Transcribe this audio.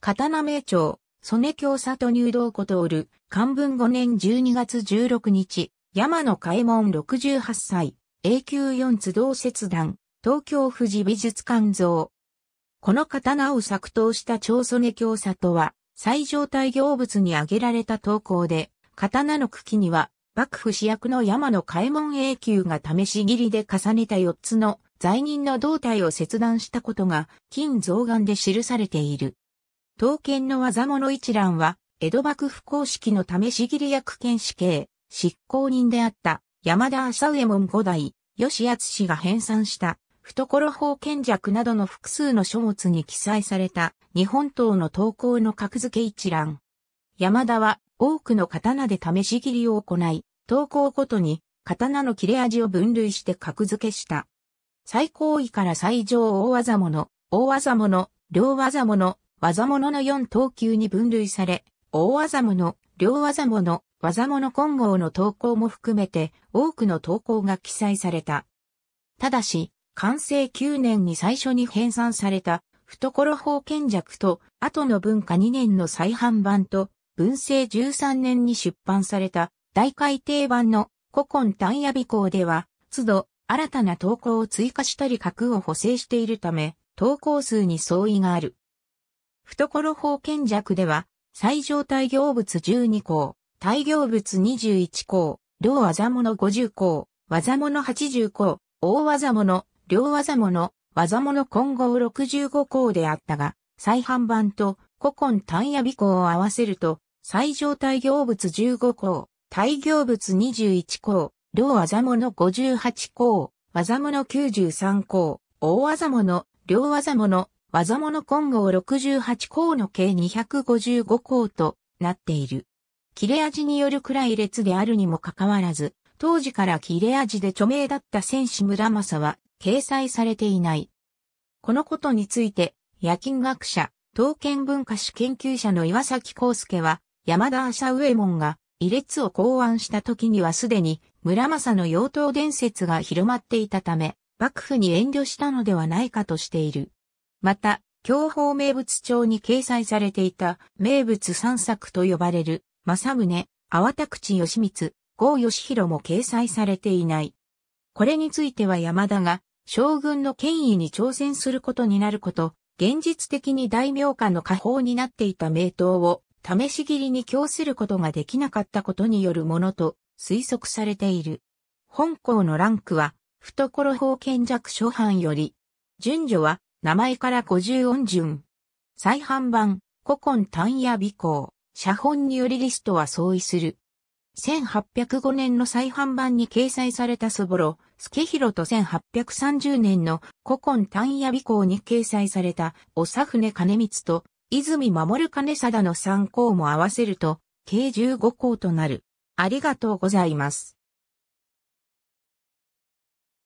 刀名長、曽根京里入道と通る、漢文5年12月16日、山野開門68歳、永久四都道切断、東京富士美術館像。この刀を作刀した長曽根京里は、最上体行物に挙げられた投稿で、刀の茎には、幕府主役の山野開門永久が試し切りで重ねた4つの罪人の胴体を切断したことが、金象眼で記されている。刀剣の技物一覧は、江戸幕府公式の試し切り役剣士系、執行人であった山田浅右衛門五代、吉厚氏が編纂した懐法剣弱などの複数の書物に記載された日本刀の刀工の格付け一覧。山田は多くの刀で試し切りを行い、刀工ごとに刀の切れ味を分類して格付けした。最高位から最上大技物、大技物、両技物、技物の4等級に分類され、大技物、両技物、技物混合の投稿も含めて多くの投稿が記載された。ただし、完成9年に最初に編纂された、懐法剣弱と、後の文化2年の再販版と、文政13年に出版された、大改訂版の古今単野備行では、都度、新たな投稿を追加したり格を補正しているため、投稿数に相違がある。懐法剣弱では、最上大行物12項、大行物21項、両技物50項、技物80項、大技物、両技物、技物混合65項であったが、再販版と古今単野尾項を合わせると、最上大行物15項、大行物21項、両技物58項、技物93項、大技物、両技物、技物混合68項の計255項となっている。切れ味による暗い列であるにもかかわらず、当時から切れ味で著名だった戦士村正は掲載されていない。このことについて、夜勤学者、刀剣文化史研究者の岩崎康介は、山田浅右衛門が、異列を考案した時にはすでに、村正の妖刀伝説が広まっていたため、幕府に遠慮したのではないかとしている。また、京宝名物帳に掲載されていた名物三作と呼ばれる、政宗、粟田口義光、郷義弘も掲載されていない。これについては山田が、将軍の権威に挑戦することになること、現実的に大名下の下方になっていた名刀を、試し切りに供することができなかったことによるものと推測されている。本校のランクは、懐法権弱諸藩より、順序は名前から五十音順。再販版、古今単野美行、写本によりリストは相違する。1805年の再販版に掲載されたそぼろ、助広と1830年の古今単野美行に掲載された、おさふね金光と、泉守金貞の3項も合わせると、計15項となる。ありがとうございます。